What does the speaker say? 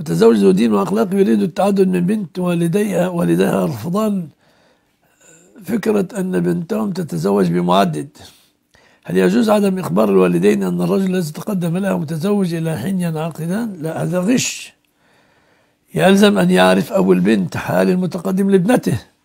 متزوج ذو دين وأخلاق يريد التعدد من بنت والديها والديها رفضان فكرة أن بنتهم تتزوج بمعدد هل يجوز عدم إخبار الوالدين أن الرجل الذي تقدم لها متزوج إلى حين ينعقدان؟ لا هذا غش يلزم أن يعرف أبو البنت حال المتقدم لابنته